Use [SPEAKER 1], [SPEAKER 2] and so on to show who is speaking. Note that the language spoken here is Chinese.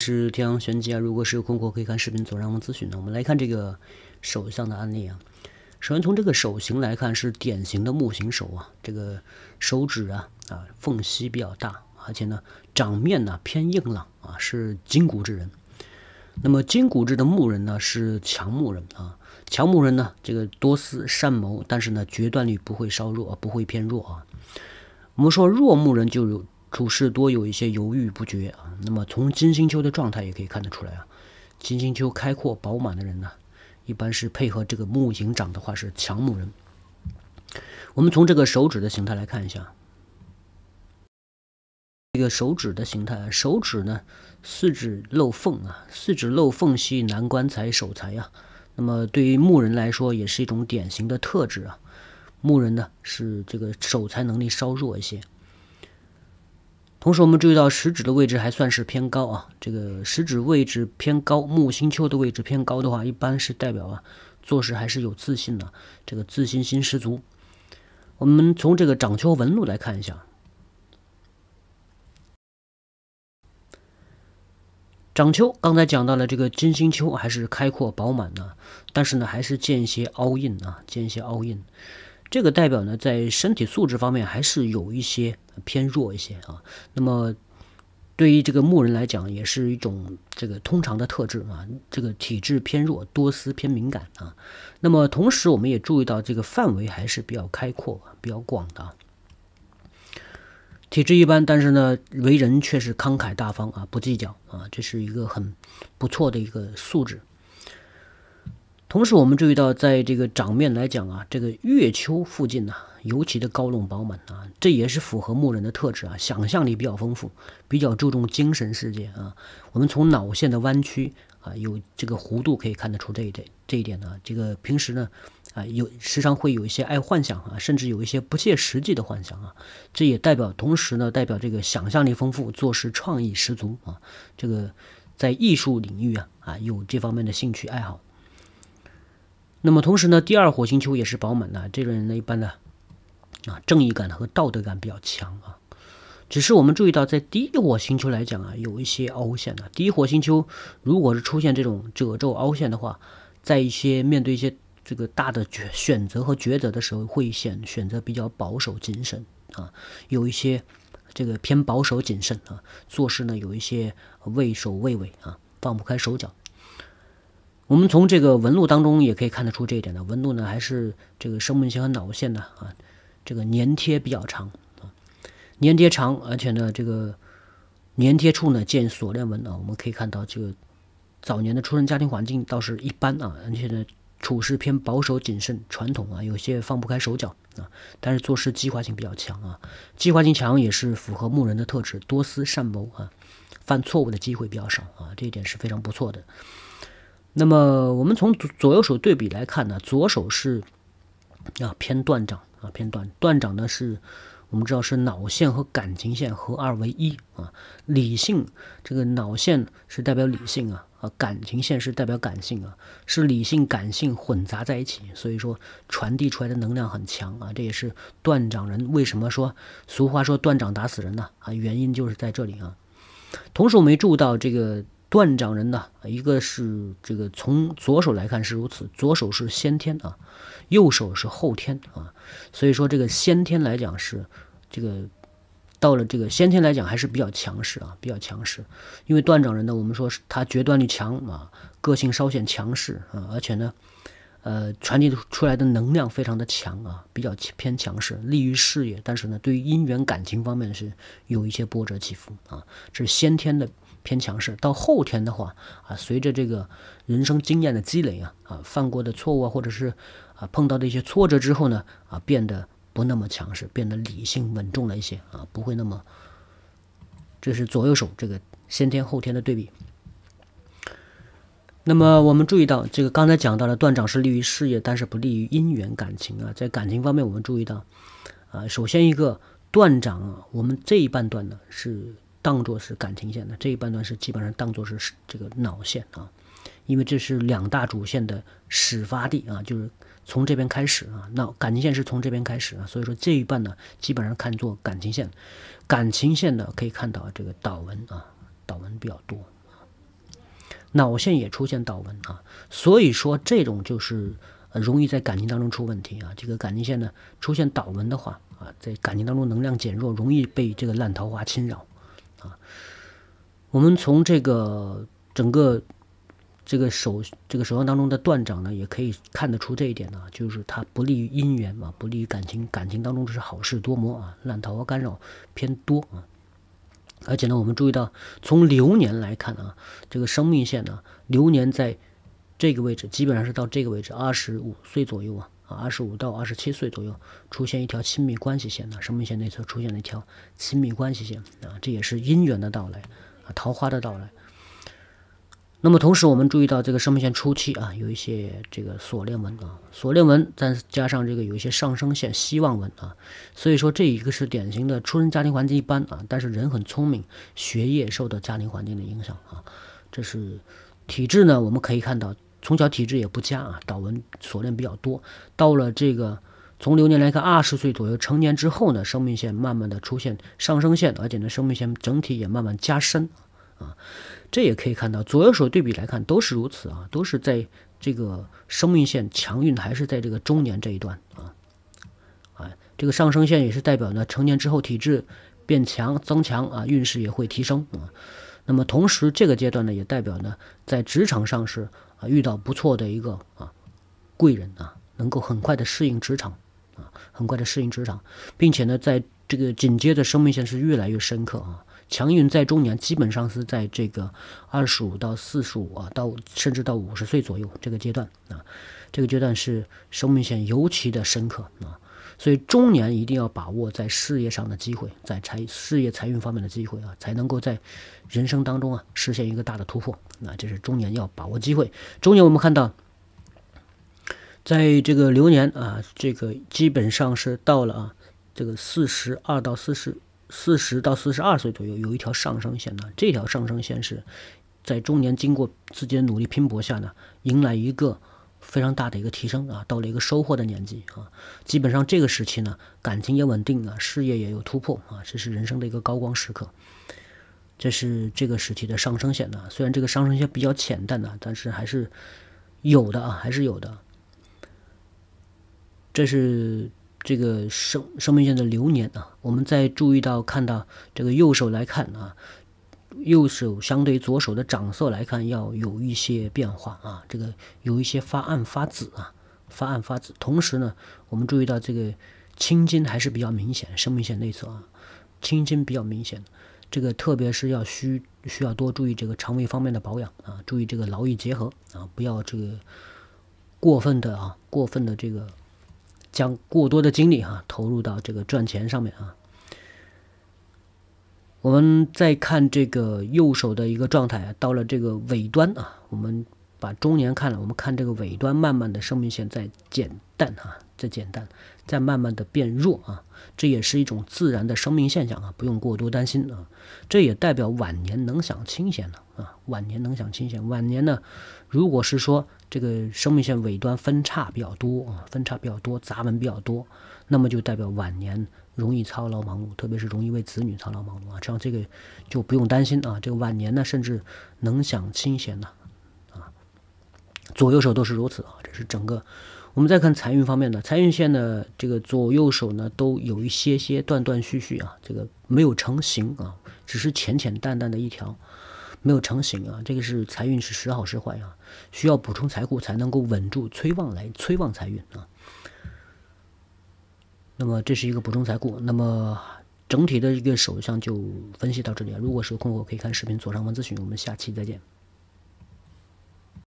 [SPEAKER 1] 是天阳玄机啊，如果是有困惑，可以看视频左上方咨询呢。我们来看这个手相的案例啊。首先从这个手型来看，是典型的木型手啊，这个手指啊啊缝隙比较大，而且呢掌面呢偏硬朗啊，是筋骨之人。那么筋骨质的木人呢，是强木人啊。强木人呢，这个多思善谋，但是呢决断力不会稍弱，不会偏弱啊。我们说弱木人就有。处事多有一些犹豫不决啊。那么从金星丘的状态也可以看得出来啊。金星丘开阔饱满的人呢，一般是配合这个木型长的话是强木人。我们从这个手指的形态来看一下，这个手指的形态，手指呢四指漏缝啊，四指漏缝系难棺材守财啊。那么对于木人来说也是一种典型的特质啊。木人呢是这个守财能力稍弱一些。同时，我们注意到食指的位置还算是偏高啊。这个食指位置偏高，木星丘的位置偏高的话，一般是代表啊做事还是有自信的，这个自信心十足。我们从这个掌丘纹路来看一下，掌丘刚才讲到了这个金星丘还是开阔饱满的，但是呢还是见一些凹印啊，见一些凹印。这个代表呢，在身体素质方面还是有一些偏弱一些啊。那么，对于这个木人来讲，也是一种这个通常的特质啊。这个体质偏弱，多思偏敏感啊。那么，同时我们也注意到，这个范围还是比较开阔、比较广的啊。体质一般，但是呢，为人却是慷慨大方啊，不计较啊，这是一个很不错的一个素质。同时，我们注意到，在这个掌面来讲啊，这个月丘附近呢，尤其的高隆饱满啊，这也是符合牧人的特质啊，想象力比较丰富，比较注重精神世界啊。我们从脑线的弯曲啊，有这个弧度可以看得出这一点。这一点呢，这个平时呢，啊，有时常会有一些爱幻想啊，甚至有一些不切实际的幻想啊。这也代表，同时呢，代表这个想象力丰富，做事创意十足啊。这个在艺术领域啊，啊，有这方面的兴趣爱好。那么同时呢，第二火星球也是饱满的，这种人呢，一般的啊，正义感和道德感比较强啊。只是我们注意到，在第一火星球来讲啊，有一些凹陷的。第一火星球如果是出现这种褶皱凹陷的话，在一些面对一些这个大的选择和抉择的时候，会选选择比较保守谨慎啊，有一些这个偏保守谨慎啊，做事呢有一些畏首畏尾啊，放不开手脚。我们从这个纹路当中也可以看得出这一点的纹路呢，还是这个生命线和脑线呢啊，这个粘贴比较长啊，粘贴长，而且呢，这个粘贴处呢见锁链纹啊，我们可以看到这个早年的出生家庭环境倒是一般啊，而且呢处事偏保守谨慎传统啊，有些放不开手脚啊，但是做事计划性比较强啊，计划性强也是符合牧人的特质，多思善谋啊，犯错误的机会比较少啊，这一点是非常不错的。那么我们从左左右手对比来看呢，左手是啊偏断掌啊偏断断掌呢是我们知道是脑线和感情线合二为一啊，理性这个脑线是代表理性啊啊感情线是代表感性啊，是理性感性混杂在一起，所以说传递出来的能量很强啊，这也是断掌人为什么说俗话说断掌打死人呢啊原因就是在这里啊。同时我们注意到这个。断掌人呢？一个是这个从左手来看是如此，左手是先天啊，右手是后天啊，所以说这个先天来讲是这个到了这个先天来讲还是比较强势啊，比较强势。因为断掌人呢，我们说是他决断力强啊，个性稍显强势啊，而且呢，呃，传递出来的能量非常的强啊，比较偏强势，利于事业，但是呢，对于姻缘感情方面是有一些波折起伏啊，这是先天的。偏强势，到后天的话啊，随着这个人生经验的积累啊啊，犯过的错误啊，或者是啊碰到的一些挫折之后呢啊，变得不那么强势，变得理性稳重了一些啊，不会那么。这是左右手这个先天后天的对比。那么我们注意到，这个刚才讲到了断掌是利于事业，但是不利于姻缘感情啊。在感情方面，我们注意到啊，首先一个断掌啊，我们这一半段呢是。当做是感情线的这一半段是基本上当做是这个脑线啊，因为这是两大主线的始发地啊，就是从这边开始啊。那感情线是从这边开始啊，所以说这一半呢基本上看作感情线。感情线呢可以看到这个导纹啊，导纹比较多，脑线也出现导纹啊，所以说这种就是容易在感情当中出问题啊。这个感情线呢出现导纹的话啊，在感情当中能量减弱，容易被这个烂桃花侵扰。我们从这个整个这个手这个手相当中的断掌呢，也可以看得出这一点呢，就是它不利于姻缘嘛，不利于感情，感情当中是好事多磨啊，烂桃花干扰偏多啊。而且呢，我们注意到从流年来看啊，这个生命线呢，流年在这个位置，基本上是到这个位置，二十五岁左右啊，啊，二十五到二十七岁左右出现一条亲密关系线呢，生命线内侧出现了一条亲密关系线啊，这也是姻缘的到来。桃花的到来，那么同时我们注意到这个生命线初期啊，有一些这个锁链纹啊，锁链纹再加上这个有一些上升线希望纹啊，所以说这一个是典型的出生家庭环境一般啊，但是人很聪明，学业受到家庭环境的影响啊，这是体质呢，我们可以看到从小体质也不佳啊，导纹锁链比较多，到了这个。从流年来看，二十岁左右成年之后呢，生命线慢慢的出现上升线，而且呢，生命线整体也慢慢加深啊。这也可以看到左右手对比来看都是如此啊，都是在这个生命线强运还是在这个中年这一段啊。啊，这个上升线也是代表呢，成年之后体质变强增强啊，运势也会提升啊。那么同时这个阶段呢，也代表呢，在职场上是啊遇到不错的一个啊贵人啊，能够很快的适应职场。啊，很快的适应职场，并且呢，在这个紧接着生命线是越来越深刻啊。强运在中年，基本上是在这个二十五到四十五啊，到甚至到五十岁左右这个阶段啊，这个阶段是生命线尤其的深刻啊。所以中年一定要把握在事业上的机会，在财事业财运方面的机会啊，才能够在人生当中啊实现一个大的突破。那这是中年要把握机会。中年我们看到。在这个流年啊，这个基本上是到了啊，这个四十二到四十、四十到四十二岁左右，有一条上升线呢。这条上升线是在中年经过自己的努力拼搏下呢，迎来一个非常大的一个提升啊，到了一个收获的年纪啊。基本上这个时期呢，感情也稳定啊，事业也有突破啊，这是人生的一个高光时刻。这是这个时期的上升线呢，虽然这个上升线比较浅淡呢，但是还是有的啊，还是有的。这是这个生生命线的流年啊，我们在注意到看到这个右手来看啊，右手相对左手的掌色来看要有一些变化啊，这个有一些发暗发紫啊，发暗发紫。同时呢，我们注意到这个青筋还是比较明显，生命线内侧啊，青筋比较明显。这个特别是要需需要多注意这个肠胃方面的保养啊，注意这个劳逸结合啊，不要这个过分的啊，过分的这个。将过多的精力哈投入到这个赚钱上面啊。我们再看这个右手的一个状态啊，到了这个尾端啊，我们把中年看了，我们看这个尾端，慢慢的生命线在减淡啊，在减淡，在慢慢的变弱啊，这也是一种自然的生命现象啊，不用过多担心啊。这也代表晚年能享清闲了啊，晚年能享清闲。晚年呢，如果是说。这个生命线尾端分叉比较多啊，分叉比较多，杂纹比较多，那么就代表晚年容易操劳忙碌，特别是容易为子女操劳忙碌啊，这样这个就不用担心啊，这个晚年呢甚至能享清闲呢，啊，左右手都是如此啊，这是整个。我们再看财运方面的财运线呢，这个左右手呢都有一些些断断续续啊，这个没有成型啊，只是浅浅淡淡的一条。没有成型啊，这个是财运是时好时坏啊，需要补充财库才能够稳住催旺来催旺财运啊。那么这是一个补充财库，那么整体的一个手相就分析到这里啊。如果有困惑可以看视频左上方咨询，我们下期再见。